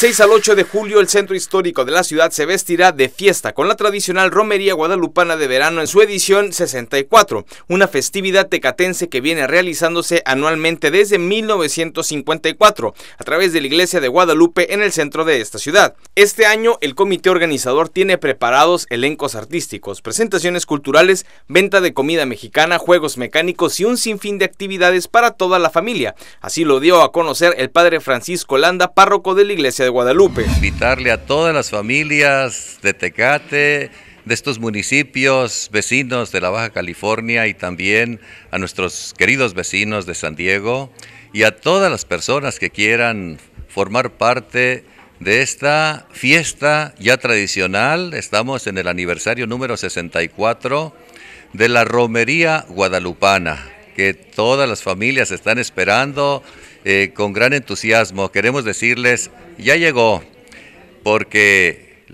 6 al 8 de julio el centro histórico de la ciudad se vestirá de fiesta con la tradicional romería guadalupana de verano en su edición 64, una festividad tecatense que viene realizándose anualmente desde 1954 a través de la iglesia de Guadalupe en el centro de esta ciudad. Este año el comité organizador tiene preparados elencos artísticos, presentaciones culturales, venta de comida mexicana, juegos mecánicos y un sinfín de actividades para toda la familia. Así lo dio a conocer el padre Francisco Landa, párroco de la iglesia Guadalupe. Invitarle a todas las familias de Tecate, de estos municipios vecinos de la Baja California y también a nuestros queridos vecinos de San Diego y a todas las personas que quieran formar parte de esta fiesta ya tradicional. Estamos en el aniversario número 64 de la Romería Guadalupana, que todas las familias están esperando eh, con gran entusiasmo queremos decirles, ya llegó, porque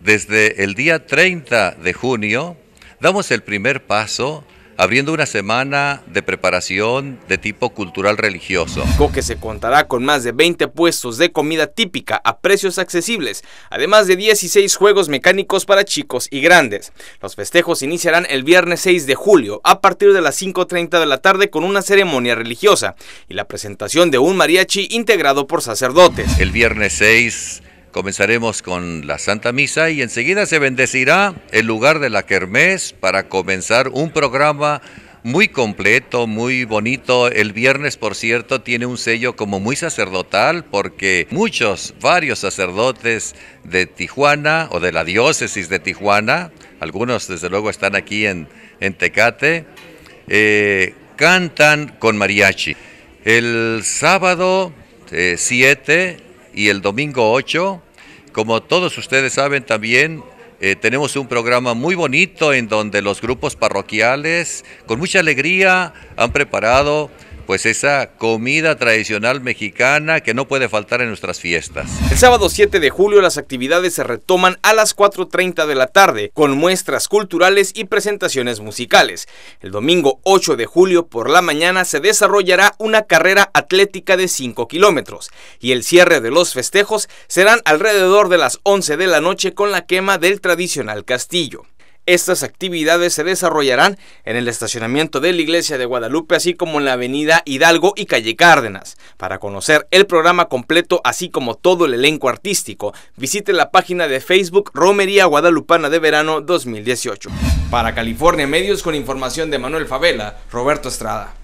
desde el día 30 de junio damos el primer paso abriendo una semana de preparación de tipo cultural religioso. Coque se contará con más de 20 puestos de comida típica a precios accesibles, además de 16 juegos mecánicos para chicos y grandes. Los festejos iniciarán el viernes 6 de julio a partir de las 5.30 de la tarde con una ceremonia religiosa y la presentación de un mariachi integrado por sacerdotes. El viernes 6 Comenzaremos con la Santa Misa y enseguida se bendecirá el lugar de la Kermés para comenzar un programa muy completo, muy bonito. El viernes, por cierto, tiene un sello como muy sacerdotal porque muchos, varios sacerdotes de Tijuana o de la diócesis de Tijuana, algunos desde luego están aquí en, en Tecate, eh, cantan con mariachi. El sábado 7... Eh, y el domingo 8. Como todos ustedes saben también, eh, tenemos un programa muy bonito en donde los grupos parroquiales con mucha alegría han preparado pues esa comida tradicional mexicana que no puede faltar en nuestras fiestas. El sábado 7 de julio las actividades se retoman a las 4.30 de la tarde con muestras culturales y presentaciones musicales. El domingo 8 de julio por la mañana se desarrollará una carrera atlética de 5 kilómetros y el cierre de los festejos serán alrededor de las 11 de la noche con la quema del tradicional castillo. Estas actividades se desarrollarán en el estacionamiento de la Iglesia de Guadalupe, así como en la Avenida Hidalgo y Calle Cárdenas. Para conocer el programa completo, así como todo el elenco artístico, visite la página de Facebook Romería Guadalupana de Verano 2018. Para California Medios, con información de Manuel Favela, Roberto Estrada.